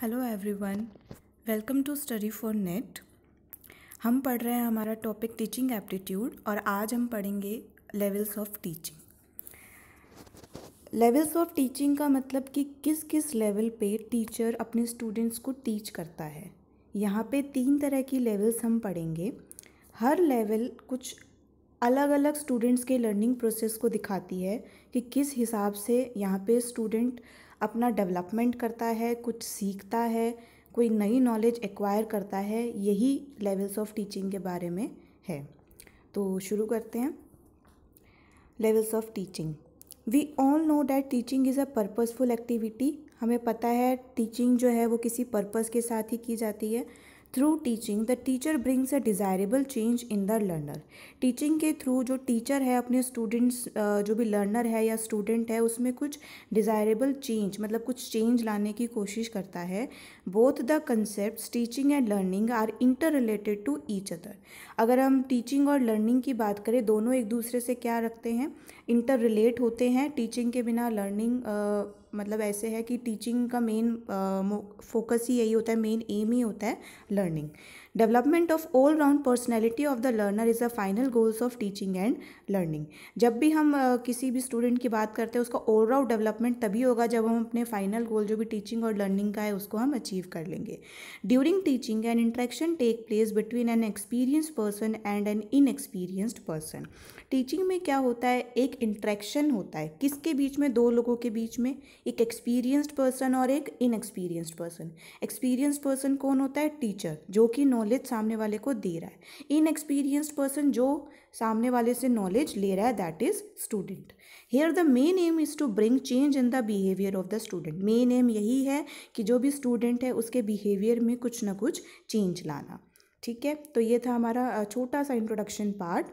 Hello everyone welcome to study for NET हम पढ़ रहे हैं हमारा टॉपिक टीचिंग एप्टीट्यूड और आज हम पढ़ेंगे levels of teaching levels of teaching का मतलब कि किस किस लेवल पे टीचर अपने स्टूडेंट्स को टीच करता है यहाँ पे तीन तरह की लेवल्स हम पढ़ेंगे हर लेवल कुछ अलग अलग स्टूडेंट्स के लर्निंग प्रोसेस को दिखाती है कि किस हिसाब से यहाँ पे स्टूडेंट अपना डेवलपमेंट करता है कुछ सीखता है कोई नई नॉलेज एक्वायर करता है यही लेवल्स ऑफ टीचिंग के बारे में है तो शुरू करते हैं levels of teaching we all know that teaching is a purposeful activity हमें पता है टीचिंग जो है वो किसी पर्पज़ के साथ ही की जाती है through teaching the teacher brings a desirable change in the learner teaching के थ्रू जो टीचर है अपने स्टूडेंट्स जो भी लर्नर है या स्टूडेंट है उसमें कुछ डिज़ायरेबल चेंज मतलब कुछ चेंज लाने की कोशिश करता है both the concept teaching and learning are interrelated to each other अगर हम टीचिंग और लर्निंग की बात करें दोनों एक दूसरे से क्या रखते हैं इंटर रिलेट होते हैं टीचिंग के बिना लर्निंग मतलब ऐसे है कि टीचिंग का मेन फोकस ही यही होता है मेन एम ही होता है learning development of all round personality of the learner is the final goals of teaching and learning जब भी हम किसी भी स्टूडेंट की बात करते हैं उसका ऑलराउंड डेवलपमेंट तभी होगा जब हम अपने फाइनल गोल जो भी टीचिंग और लर्निंग का है उसको हम अचीव कर लेंगे during teaching and interaction take place between an experience person and an inexperienced person teaching में क्या होता है एक इंट्रैक्शन होता है किसके बीच में दो लोगों के बीच में एक एक्सपीरियंस्ड पर्सन और एक इनएक्सपीरियंस्ड पर्सन एक्सपीरियंस पर्सन कौन होता है टीचर जो कि नॉन नॉलेज सामने वाले को दे रहा है इन एक्सपीरियंस पर्सन जो सामने वाले से नॉलेज ले रहा है that is student here the main aim is to bring change in the behaviour of the student main aim यही है कि जो भी स्टूडेंट है उसके बिहेवियर में कुछ ना कुछ चेंज लाना ठीक है तो ये था हमारा छोटा सा इंट्रोडक्शन पार्ट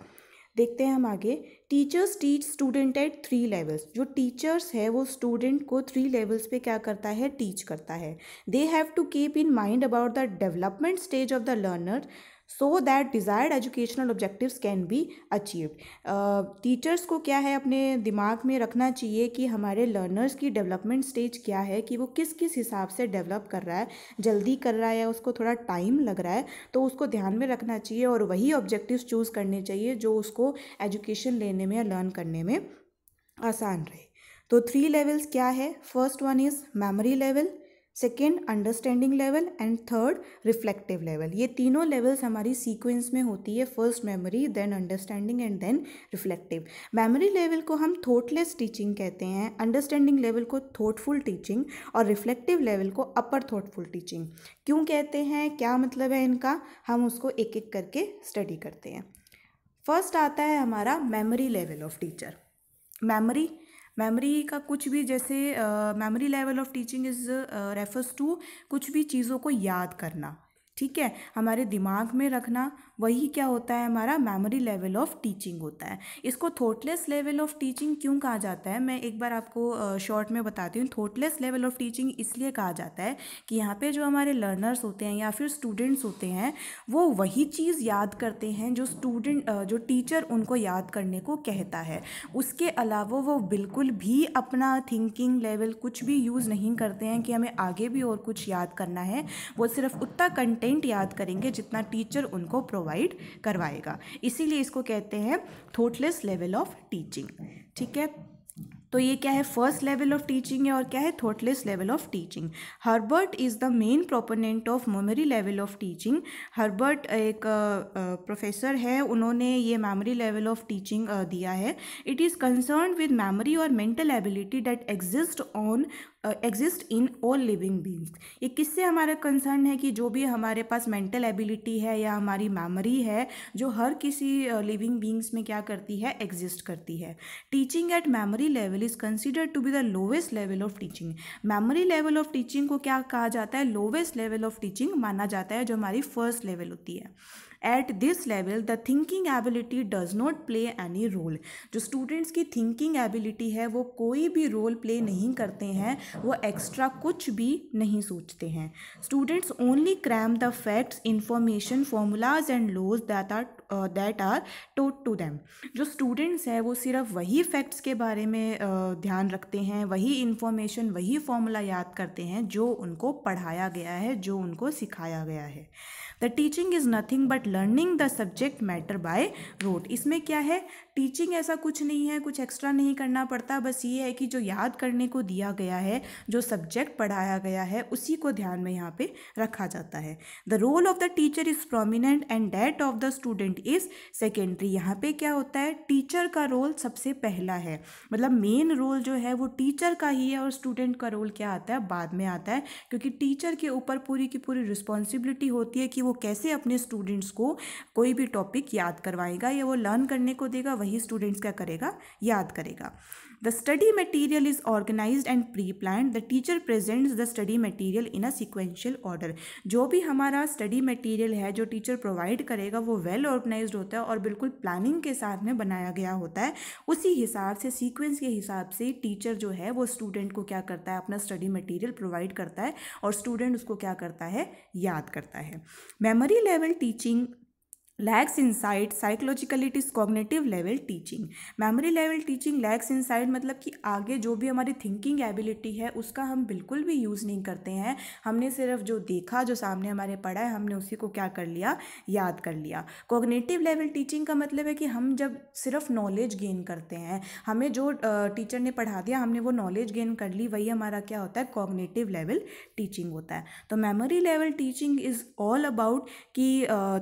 देखते हैं हम आगे teachers teach student at three levels जो टीचर्स है वो स्टूडेंट को थ्री लेवल्स पे क्या करता है टीच करता है they have to keep in mind about the development stage of the learner so that desired educational objectives can be achieved teachers को क्या है अपने दिमाग में रखना चाहिए कि हमारे लर्नर्स की डेवलपमेंट स्टेज क्या है कि वो किस किस हिसाब से डेवलप कर रहा है जल्दी कर रहा है या उसको थोड़ा टाइम लग रहा है तो उसको ध्यान में रखना चाहिए और वही ऑब्जेक्टिव चूज़ करने चाहिए जो उसको एजुकेशन लेने करने में या लर्न करने में आसान रहे तो थ्री लेवल्स क्या है first one is memory level second understanding level and third reflective level ये तीनों लेवल्स हमारी सीक्वेंस में होती है first memory then understanding and then reflective memory level को हम थॉटलेस टीचिंग कहते हैं अंडरस्टैंडिंग लेवल को थॉटफुल टीचिंग और रिफ्लेक्टिव लेवल को अपर थॉटफुल टीचिंग क्यों कहते हैं क्या मतलब है इनका हम उसको एक एक करके स्टडी करते हैं फर्स्ट आता है हमारा memory level of teacher memory memory का कुछ भी जैसे memory level of teaching is refers to कुछ भी चीज़ों को याद करना ठीक है हमारे दिमाग में रखना वही क्या होता है हमारा मेमोरी लेवल ऑफ टीचिंग होता है इसको थॉटलेस लेवल ऑफ टीचिंग क्यों कहा जाता है मैं एक बार आपको शॉर्ट में बताती हूँ थॉटलेस लेवल ऑफ टीचिंग इसलिए कहा जाता है कि यहाँ पे जो हमारे लर्नर्स होते हैं या फिर स्टूडेंट्स होते हैं वो वही चीज़ याद करते हैं जो स्टूडेंट जो टीचर उनको याद करने को कहता है उसके अलावा वो बिल्कुल भी अपना थिंकिंग लेवल कुछ भी यूज़ नहीं करते हैं कि हमें आगे भी और कुछ याद करना है वो सिर्फ उतना कंटेंट याद करेंगे जितना टीचर उनको प्रोवाइड प्रोवाइड करवाएगा इसीलिए इसको कहते हैं थोटलेस लेवल ऑफ टीचिंग ठीक है तो ये क्या है फर्स्ट लेवल ऑफ टीचिंग है और क्या है thoughtless level of teaching Herbart is the main proponent of memory level of teaching Herbart एक प्रोफेसर है उन्होंने ये मेमोरी लेवल ऑफ टीचिंग दिया है it is concern with memory और mental ability that exist on exist in all living beings ये किससे हमारा कंसर्न है कि जो भी हमारे पास मेंटल एबिलिटी है या हमारी मेमोरी है जो हर किसी लिविंग बींग्स में क्या करती है एग्जिस्ट करती है teaching at memory level is consider to be the lowest level of teaching memory level of teaching को क्या कहा जाता है लोवेस्ट लेवल ऑफ टीचिंग माना जाता है जो हमारी फर्स्ट लेवल होती है at this level the thinking ability does not play any role जो स्टूडेंट्स की थिंकिंग एबिलिटी है वो कोई भी रोल प्ले नहीं करते हैं वो एक्स्ट्रा कुछ भी नहीं सोचते हैं students only cram the facts information formulas and laws that are that are taught to them जो स्टूडेंट्स हैं वो सिर्फ वही फैक्ट्स के बारे में uh, ध्यान रखते हैं वही इंफॉर्मेशन वही फॉर्मूला याद करते हैं जो उनको पढ़ाया गया है जो उनको सिखाया गया है the teaching is nothing but learning the subject matter by rote इसमें क्या है टीचिंग ऐसा कुछ नहीं है कुछ एक्स्ट्रा नहीं करना पड़ता बस ये है कि जो याद करने को दिया गया है जो सब्जेक्ट पढ़ाया गया है उसी को ध्यान में यहाँ पे रखा जाता है the role of the teacher is prominent and that of the student is secondary यहाँ पे क्या होता है टीचर का रोल सबसे पहला है मतलब मेन रोल जो है वो टीचर का ही है और स्टूडेंट का रोल क्या आता है बाद में आता है क्योंकि टीचर के ऊपर पूरी की पूरी रिस्पॉन्सिबिलिटी होती है कि वो वो कैसे अपने स्टूडेंट्स को कोई भी टॉपिक याद करवाएगा या वो लर्न करने को देगा वही स्टूडेंट्स क्या करेगा याद करेगा The study material is organized and pre-planned. The teacher presents the study material in a sequential order. जो भी हमारा study material है जो teacher provide करेगा वो well organized होता है और बिल्कुल planning के साथ में बनाया गया होता है उसी हिसाब से sequence के हिसाब से teacher जो है वो student को क्या करता है अपना study material provide करता है और student उसको क्या करता है याद करता है memory level teaching lacks insight psychological it is cognitive level teaching memory level teaching lacks insight मतलब कि आगे जो भी हमारी थिंकिंग एबिलिटी है उसका हम बिल्कुल भी यूज़ नहीं करते हैं हमने सिर्फ जो देखा जो सामने हमारे पढ़ा है हमने उसी को क्या कर लिया याद कर लिया कॉग्नेटिव लेवल टीचिंग का मतलब है कि हम जब सिर्फ नॉलेज गेन करते हैं हमें जो टीचर ने पढ़ा दिया हमने वो नॉलेज गेन कर ली वही हमारा क्या होता है कॉग्नेटिव लेवल टीचिंग होता है तो memory level teaching is all about कि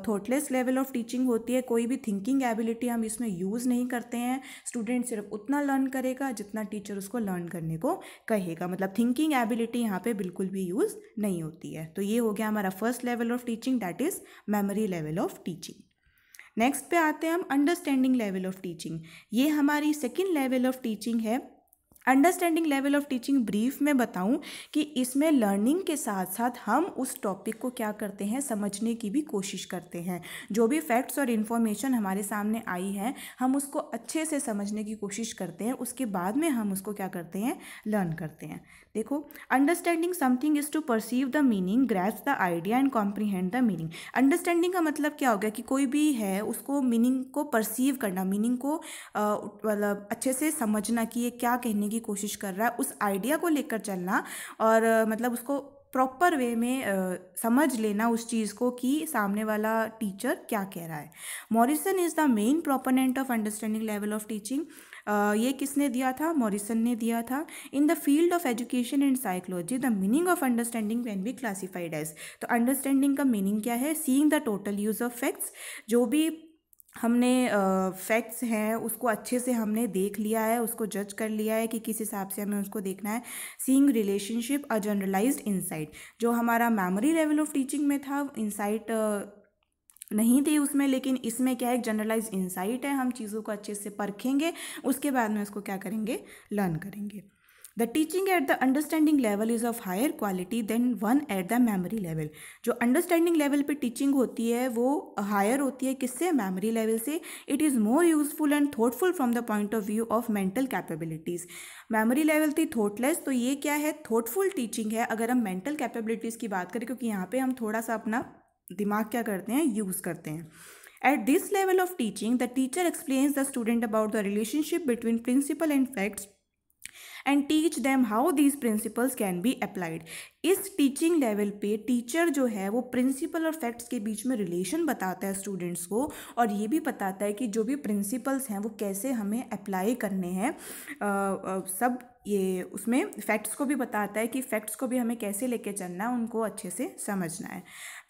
thoughtless level of of teaching होती है कोई भी थिंकिंग एबिलिटी हम इसमें यूज़ नहीं करते हैं स्टूडेंट सिर्फ उतना लर्न करेगा जितना टीचर उसको लर्न करने को कहेगा मतलब थिंकिंग एबिलिटी यहाँ पे बिल्कुल भी यूज़ नहीं होती है तो ये हो गया हमारा first level of teaching that is memory level of teaching next पे आते हैं हम अंडरस्टैंडिंग लेवल ऑफ टीचिंग ये हमारी सेकेंड लेवल ऑफ टीचिंग है understanding level of teaching brief में बताऊँ कि इसमें लर्निंग के साथ साथ हम उस टॉपिक को क्या करते हैं समझने की भी कोशिश करते हैं जो भी फैक्ट्स और इन्फॉर्मेशन हमारे सामने आई है हम उसको अच्छे से समझने की कोशिश करते हैं उसके बाद में हम उसको क्या करते हैं लर्न करते हैं देखो understanding something is to perceive the meaning grasp the idea and comprehend the meaning understanding का मतलब क्या हो गया कि कोई भी है उसको मीनिंग को परसीव करना मीनिंग को मतलब अच्छे से समझना कि ये क्या कहने की कोशिश कर रहा है उस आइडिया को लेकर चलना और मतलब उसको प्रॉपर वे में आ, समझ लेना उस चीज़ को कि सामने वाला टीचर क्या कह रहा है Morrison is the main proponent of understanding level of teaching ये किसने दिया था मॉरिसन ने दिया था in the field of education and psychology the meaning of understanding can be classified as तो अंडरस्टैंडिंग का मीनिंग क्या है seeing the total use of facts जो भी हमने फैक्ट्स हैं उसको अच्छे से हमने देख लिया है उसको जज कर लिया है कि किस हिसाब से हमें उसको देखना है seeing relationship a generalised insight जो हमारा मेमोरी लेवल ऑफ टीचिंग में था इनसाइट नहीं थी उसमें लेकिन इसमें क्या है एक जनरलाइज इंसाइट है हम चीज़ों को अच्छे से परखेंगे उसके बाद में उसको क्या करेंगे लर्न करेंगे the teaching at the understanding level is of higher quality than one at the memory level जो अंडरस्टैंडिंग लेवल पे टीचिंग होती है वो हायर होती है किससे मेमोरी लेवल से it is more useful and thoughtful from the point of view of mental capabilities memory level थी थॉटलेस तो ये क्या है थॉटफुल टीचिंग है अगर हम मेंटल कैपेबिलिटीज़ की बात करें क्योंकि यहाँ पर हम थोड़ा सा अपना दिमाग क्या करते हैं यूज़ करते हैं At this level of teaching, the teacher explains the student about the relationship between principle and facts and teach them how these principles can be applied इस टीचिंग लेवल पे टीचर जो है वो प्रिंसिपल और facts के बीच में relation बताता है स्टूडेंट्स को और ये भी बताता है कि जो भी प्रिंसिपल्स हैं वो कैसे हमें अप्लाई करने हैं सब ये उसमें फैक्ट्स को भी बताता है कि फैक्ट्स को भी हमें कैसे लेके चलना है उनको अच्छे से समझना है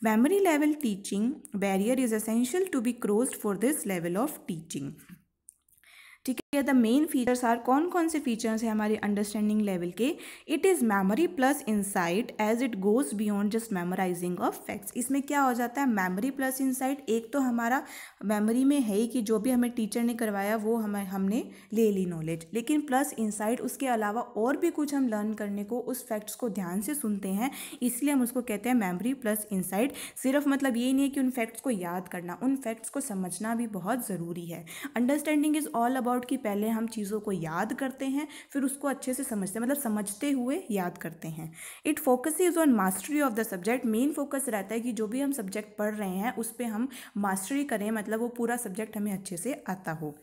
memory level teaching barrier is essential to be crossed for this level of teaching ठीक है या द मेन फीचर्स आर कौन कौन से फीचर्स हैं हमारे अंडरस्टैंडिंग लेवल के it is memory plus insight as it goes beyond just memorising of facts इसमें क्या हो जाता है मेमोरी प्लस इंसाइट एक तो हमारा मेमोरी में है ही कि जो भी हमें टीचर ने करवाया वो हमें हमने ले ली नॉलेज लेकिन प्लस इंसाइट उसके अलावा और भी कुछ हम लर्न करने को उस फैक्ट्स को ध्यान से सुनते हैं इसलिए हम उसको कहते हैं मेमोरी प्लस इंसाइट सिर्फ मतलब ये नहीं है कि उन फैक्ट्स को याद करना उन फैक्ट्स को समझना भी बहुत ज़रूरी है अंडरस्टैंडिंग इज़ ऑल अबाउट की पहले हम चीज़ों को याद करते हैं फिर उसको अच्छे से समझते हैं मतलब समझते हुए याद करते हैं it focus is on mastery of the subject main focus रहता है कि जो भी हम सब्जेक्ट पढ़ रहे हैं उस पर हम मास्टरी करें मतलब वो पूरा सब्जेक्ट हमें अच्छे से आता हो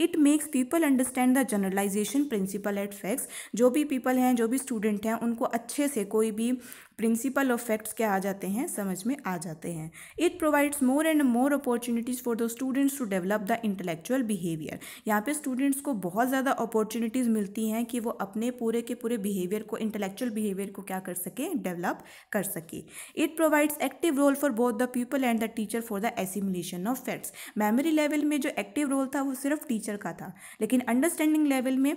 it makes people understand the generalisation principle at facts जो भी पीपल हैं जो भी स्टूडेंट हैं उनको अच्छे से कोई भी प्रिंसिपल ऑफ फैक्ट्स क्या आ जाते हैं समझ में आ जाते हैं it provides more and more opportunities for the students to develop the intellectual behaviour यहाँ पे स्टूडेंट्स को बहुत ज़्यादा अपॉर्चुनिटीज़ मिलती हैं कि वो अपने पूरे के पूरे बिहेवियर को इंटेलेक्चुअल बिहेवियर को क्या कर सके डेवलप कर सके it provides active role for both the people and the teacher for the assimilation of facts memory level में जो एक्टिव रोल था वो सिर्फ टीचर टीचर का था लेकिन अंडरस्टैंडिंग लेवल में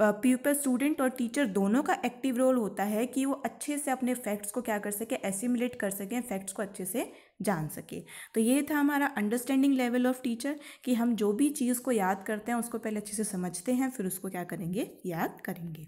पीपल स्टूडेंट और टीचर दोनों का एक्टिव रोल होता है कि वो अच्छे से अपने फैक्ट्स को क्या कर सके एसिमुलेट कर सकें फैक्ट्स को अच्छे से जान सके तो ये था हमारा अंडरस्टैंडिंग लेवल ऑफ टीचर कि हम जो भी चीज़ को याद करते हैं उसको पहले अच्छे से समझते हैं फिर उसको क्या करेंगे याद करेंगे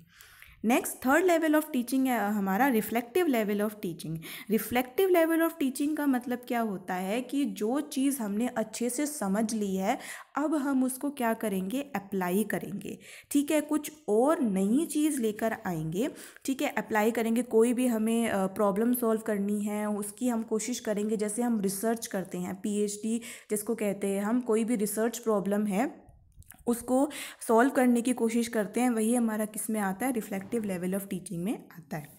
next third level of teaching है हमारा reflective level of teaching reflective level of teaching का मतलब क्या होता है कि जो चीज़ हमने अच्छे से समझ ली है अब हम उसको क्या करेंगे अप्लाई करेंगे ठीक है कुछ और नई चीज़ लेकर आएंगे ठीक है अप्लाई करेंगे कोई भी हमें प्रॉब्लम सॉल्व करनी है उसकी हम कोशिश करेंगे जैसे हम रिसर्च करते हैं पीएचडी जिसको कहते हैं हम कोई भी रिसर्च प्रॉब्लम है उसको सॉल्व करने की कोशिश करते हैं वही हमारा किस में आता है रिफ्लेक्टिव लेवल ऑफ टीचिंग में आता है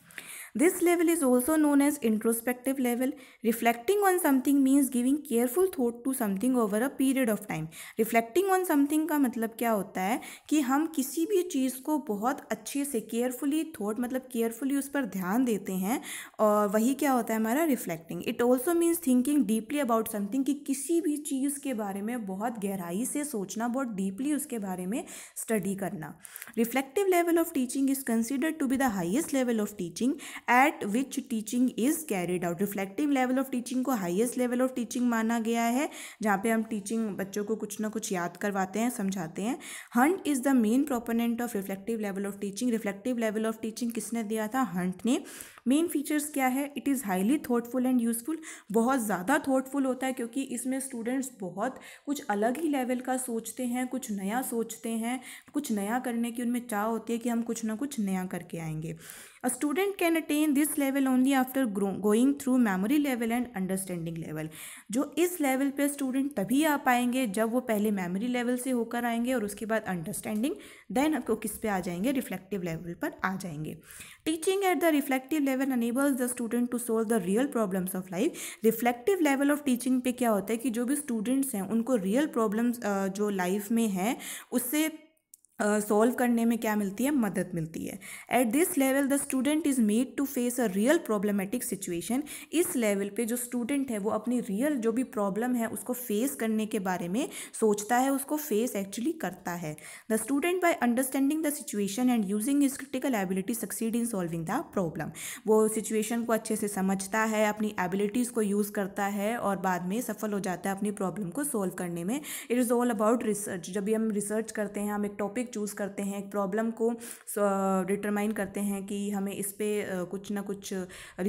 this level is also known as introspective level reflecting on something means giving careful thought to something over a period of time reflecting on something का मतलब क्या होता है कि हम किसी भी चीज़ को बहुत अच्छे से केयरफुली थॉट मतलब केयरफुली उस पर ध्यान देते हैं और वही क्या होता है हमारा reflecting it also means thinking deeply about something कि किसी भी चीज़ के बारे में बहुत गहराई से सोचना बहुत डीपली उसके बारे में स्टडी करना reflective level of teaching is considered to be the highest level of teaching at which teaching is carried out reflective level of teaching को हाइएस्ट लेवल ऑफ टीचिंग माना गया है जहाँ पे हम टीचिंग बच्चों को कुछ ना कुछ याद करवाते हैं समझाते हैं Hunt is the main proponent of reflective level of teaching reflective level of teaching किसने दिया था हंट ने मेन फीचर्स क्या है it is highly thoughtful and useful बहुत ज़्यादा थॉटफुल होता है क्योंकि इसमें स्टूडेंट्स बहुत कुछ अलग ही लेवल का सोचते हैं कुछ नया सोचते हैं कुछ नया करने की उनमें चाह होती है कि हम कुछ ना कुछ नया करके आएंगे student can attain this level only after grow going through memory level and understanding level जो इस लेवल पे स्टूडेंट तभी आ पाएंगे जब वो पहले मेमोरी लेवल से होकर आएंगे और उसके बाद अंडरस्टैंडिंग देन आपको किस पे आ जाएंगे रिफ्लेक्टिव लेवल पर आ जाएंगे teaching at the reflective level enables the student to solve the real problems of life reflective level of teaching पे क्या होता है कि जो भी स्टूडेंट्स हैं उनको रियल प्रॉब्लम्स जो लाइफ में है उससे सॉल्व uh, करने में क्या मिलती है मदद मिलती है at this level the student is made to face a real problematic situation इस लेवल पे जो स्टूडेंट है वो अपनी रियल जो भी प्रॉब्लम है उसको फेस करने के बारे में सोचता है उसको फेस एक्चुअली करता है the student by understanding the situation and using is critical ability succeed in solving the problem वो सिचुएशन को अच्छे से समझता है अपनी एबिलिटीज़ को यूज़ करता है और बाद में सफल हो जाता है अपनी प्रॉब्लम को सॉल्व करने में it is all about research जब भी हम रिसर्च करते हैं हम एक टॉपिक चूज़ करते हैं एक प्रॉब्लम को डिटरमाइन करते हैं कि हमें इस पर कुछ ना कुछ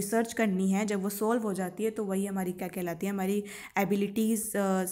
रिसर्च करनी है जब वो सॉल्व हो जाती है तो वही हमारी क्या कहलाती है हमारी एबिलिटीज़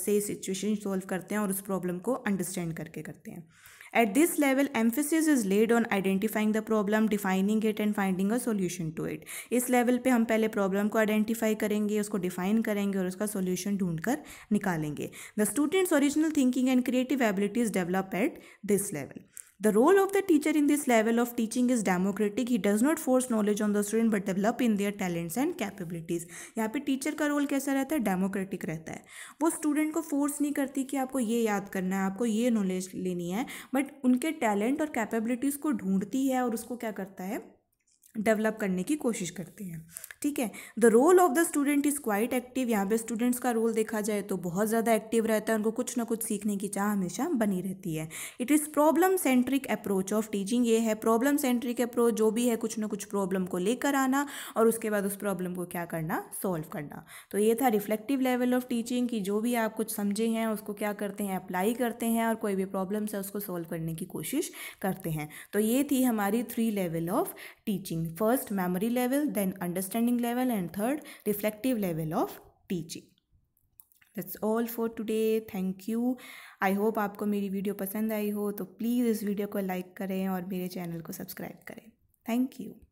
से सिचुएशन सॉल्व करते हैं और उस प्रॉब्लम को अंडरस्टैंड करके करते हैं At this level, emphasis is laid on identifying the problem, defining it and finding a solution to it. इस level पर हम पहले problem को identify करेंगे उसको define करेंगे और उसका solution ढूंढ कर निकालेंगे The student's original thinking and creative abilities develop at this level. The role of the teacher in this level of teaching is democratic. He does not force knowledge on the student but develop in their talents and capabilities. यहाँ पे teacher का role कैसा रहता है Democratic रहता है वो student को force नहीं करती कि आपको ये याद करना है आपको ये knowledge लेनी है but उनके talent और capabilities को ढूंढती है और उसको क्या करता है develop करने की कोशिश करते हैं ठीक है the role of the student is quite active यहाँ पे स्टूडेंट्स का रोल देखा जाए तो बहुत ज़्यादा एक्टिव रहता है उनको कुछ ना कुछ सीखने की चाह हमेशा बनी रहती है it is problem centric approach of teaching ये है प्रॉब्लम सेंट्रिक अप्रोच जो भी है कुछ ना कुछ प्रॉब्लम को लेकर आना और उसके बाद उस प्रॉब्लम को क्या करना सॉल्व करना तो ये था रिफ्लेक्टिव लेवल ऑफ टीचिंग कि जो भी आप कुछ समझे हैं उसको क्या करते हैं अप्लाई करते हैं और कोई भी प्रॉब्लम्स है उसको सॉल्व करने की कोशिश करते हैं तो ये थी हमारी three level of teaching first memory level then understanding understanding level and third reflective level of teaching that's all for today thank you I hope आपको मेरी वीडियो पसंद आई हो तो प्लीज़ इस वीडियो को लाइक करें और मेरे चैनल को सब्सक्राइब करें थैंक यू